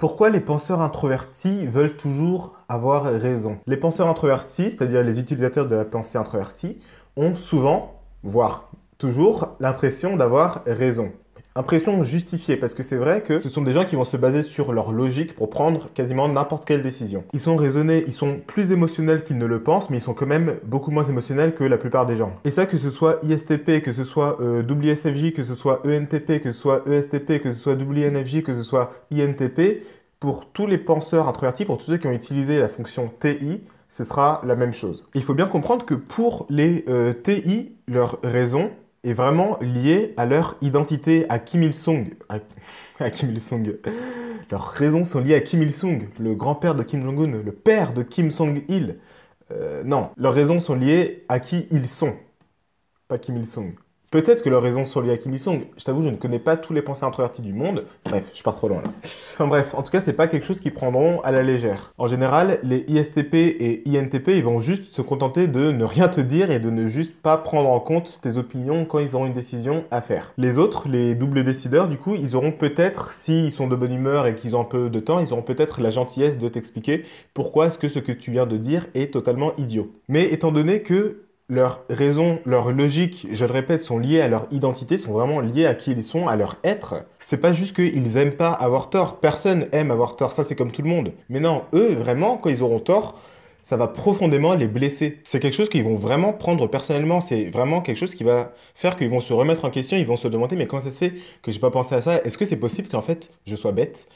Pourquoi les penseurs introvertis veulent toujours avoir raison Les penseurs introvertis, c'est-à-dire les utilisateurs de la pensée introvertie, ont souvent, voire toujours, l'impression d'avoir raison. Impression justifiée, parce que c'est vrai que ce sont des gens qui vont se baser sur leur logique pour prendre quasiment n'importe quelle décision. Ils sont raisonnés, ils sont plus émotionnels qu'ils ne le pensent, mais ils sont quand même beaucoup moins émotionnels que la plupart des gens. Et ça, que ce soit ISTP, que ce soit euh, WSFJ, que ce soit ENTP, que ce soit ESTP, que ce soit WNFJ, que ce soit INTP, pour tous les penseurs introvertis, pour tous ceux qui ont utilisé la fonction TI, ce sera la même chose. Il faut bien comprendre que pour les euh, TI, leur raison, est vraiment lié à leur identité, à Kim Il-sung. À, Kim Il-sung. Leurs raisons sont liées à Kim Il-sung, le grand-père de Kim Jong-un, le père de Kim Song-il. Euh, non, leurs raisons sont liées à qui ils sont, pas Kim Il-sung. Peut-être que leurs raisons sont liées à Kim Il-sung. Je t'avoue, je ne connais pas tous les pensées introverties du monde. Bref, je pars trop loin là. Enfin bref, en tout cas, c'est pas quelque chose qu'ils prendront à la légère. En général, les ISTP et INTP, ils vont juste se contenter de ne rien te dire et de ne juste pas prendre en compte tes opinions quand ils auront une décision à faire. Les autres, les doubles décideurs, du coup, ils auront peut-être, s'ils sont de bonne humeur et qu'ils ont un peu de temps, ils auront peut-être la gentillesse de t'expliquer pourquoi est-ce que ce que tu viens de dire est totalement idiot. Mais étant donné que leurs raisons, leur logique, je le répète, sont liées à leur identité, sont vraiment liées à qui ils sont, à leur être. C'est pas juste qu'ils aiment pas avoir tort. Personne aime avoir tort. Ça, c'est comme tout le monde. Mais non, eux, vraiment, quand ils auront tort, ça va profondément les blesser. C'est quelque chose qu'ils vont vraiment prendre personnellement. C'est vraiment quelque chose qui va faire qu'ils vont se remettre en question. Ils vont se demander, mais quand ça se fait que j'ai pas pensé à ça? Est-ce que c'est possible qu'en fait, je sois bête?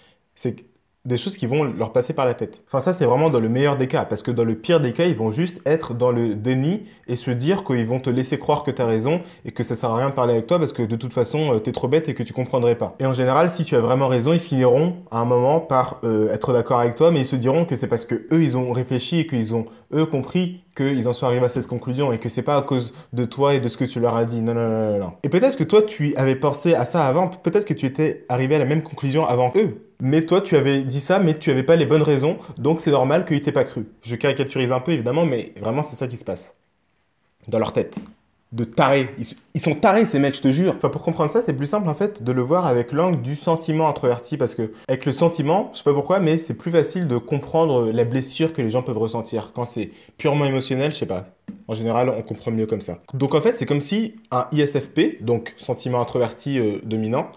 des choses qui vont leur passer par la tête. Enfin, ça, c'est vraiment dans le meilleur des cas, parce que dans le pire des cas, ils vont juste être dans le déni et se dire qu'ils vont te laisser croire que tu as raison et que ça sert à rien de parler avec toi parce que de toute façon, euh, tu es trop bête et que tu comprendrais pas. Et en général, si tu as vraiment raison, ils finiront à un moment par euh, être d'accord avec toi, mais ils se diront que c'est parce que eux, ils ont réfléchi et qu'ils ont, eux, compris qu'ils en sont arrivés à cette conclusion et que c'est pas à cause de toi et de ce que tu leur as dit. Non, non, non, non. Et peut-être que toi, tu avais pensé à ça avant, peut-être que tu étais arrivé à la même conclusion avant eux mais toi tu avais dit ça, mais tu n'avais pas les bonnes raisons, donc c'est normal qu'il t'ait pas cru. Je caricaturise un peu évidemment, mais vraiment c'est ça qui se passe. Dans leur tête. De tarés. Ils, sont tarés ces mecs, je te jure. Enfin, pour comprendre ça, c'est plus simple en fait de le voir avec l'angle du sentiment introverti parce que avec le sentiment, je sais pas pourquoi, mais c'est plus facile de comprendre la blessure que les gens peuvent ressentir. Quand c'est purement émotionnel, je sais pas. En général, on comprend mieux comme ça. Donc en fait, c'est comme si un ISFP, donc sentiment introverti euh, dominant,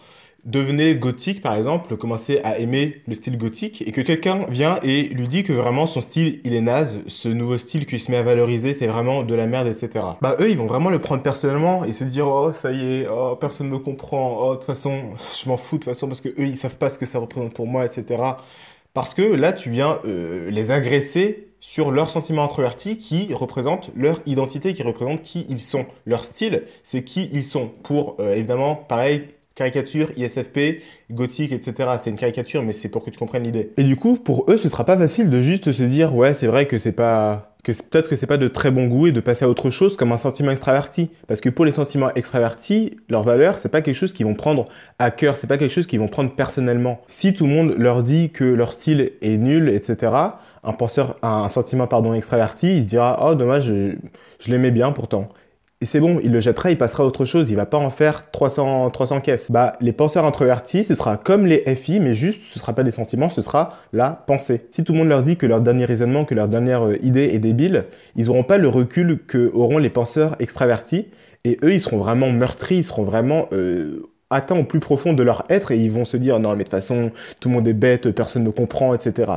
devenait gothique, par exemple, commencer à aimer le style gothique, et que quelqu'un vient et lui dit que vraiment son style, il est naze, ce nouveau style qu'il se met à valoriser, c'est vraiment de la merde, etc. Bah eux, ils vont vraiment le prendre personnellement et se dire, oh, ça y est, oh, personne me comprend, oh, de toute façon, je m'en fous, de toute façon, parce que eux, ils savent pas ce que ça représente pour moi, etc. Parce que là, tu viens euh, les agresser sur leur sentiment introvertis qui représente leur identité, qui représente qui ils sont. Leur style, c'est qui ils sont. Pour, euh, évidemment, pareil, caricature, ISFP, gothique, etc. C'est une caricature, mais c'est pour que tu comprennes l'idée. Et du coup, pour eux, ce sera pas facile de juste se dire, ouais, c'est vrai que c'est pas, que peut-être que c'est pas de très bon goût et de passer à autre chose comme un sentiment extraverti. Parce que pour les sentiments extravertis, leur valeur, c'est pas quelque chose qu'ils vont prendre à cœur, c'est pas quelque chose qu'ils vont prendre personnellement. Si tout le monde leur dit que leur style est nul, etc., un penseur, un sentiment, pardon, extraverti, il se dira, oh, dommage, je, je l'aimais bien pourtant et c'est bon, il le jettera, il passera à autre chose, il va pas en faire 300, 300 caisses. Bah, les penseurs introvertis, ce sera comme les FI, mais juste, ce sera pas des sentiments, ce sera la pensée. Si tout le monde leur dit que leur dernier raisonnement, que leur dernière euh, idée est débile, ils n'auront pas le recul que auront les penseurs extravertis, et eux, ils seront vraiment meurtris, ils seront vraiment euh, atteints au plus profond de leur être, et ils vont se dire, non, mais de toute façon, tout le monde est bête, personne ne comprend, etc.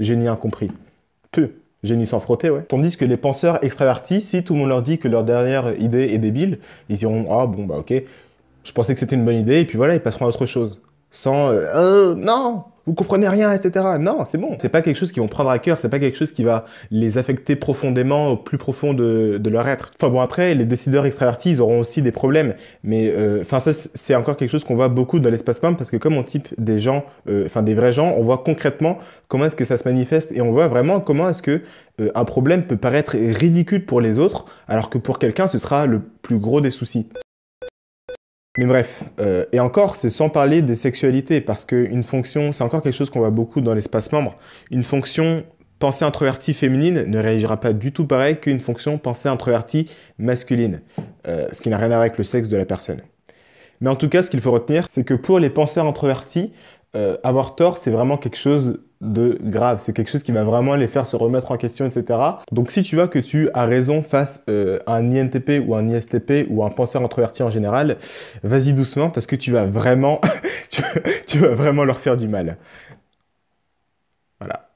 Génie compris. Peu. Génie sans frotter, ouais. Tandis que les penseurs extravertis, si tout le monde leur dit que leur dernière idée est débile, ils diront Ah bon, bah ok, je pensais que c'était une bonne idée, et puis voilà, ils passeront à autre chose. Sans euh, euh non vous comprenez rien, etc. Non, c'est bon. C'est pas quelque chose qui vont prendre à cœur, c'est pas quelque chose qui va les affecter profondément au plus profond de, leur être. Enfin bon, après, les décideurs extravertis, ils auront aussi des problèmes, mais euh, enfin ça, c'est encore quelque chose qu'on voit beaucoup dans l'espace même parce que comme on type des gens, euh, enfin des vrais gens, on voit concrètement comment est-ce que ça se manifeste et on voit vraiment comment est-ce que euh, un problème peut paraître ridicule pour les autres alors que pour quelqu'un, ce sera le plus gros des soucis. Mais bref, euh, et encore, c'est sans parler des sexualités, parce qu'une fonction, c'est encore quelque chose qu'on voit beaucoup dans l'espace membre, une fonction pensée introvertie féminine ne réagira pas du tout pareil qu'une fonction pensée introvertie masculine, euh, ce qui n'a rien à voir avec le sexe de la personne. Mais en tout cas, ce qu'il faut retenir, c'est que pour les penseurs introvertis, euh, avoir tort, c'est vraiment quelque chose de grave. C'est quelque chose qui va vraiment les faire se remettre en question, etc. Donc si tu vois que tu as raison face euh, à un INTP ou un ISTP ou un penseur introverti en général, vas-y doucement parce que tu vas vraiment, tu vas vraiment leur faire du mal. Voilà.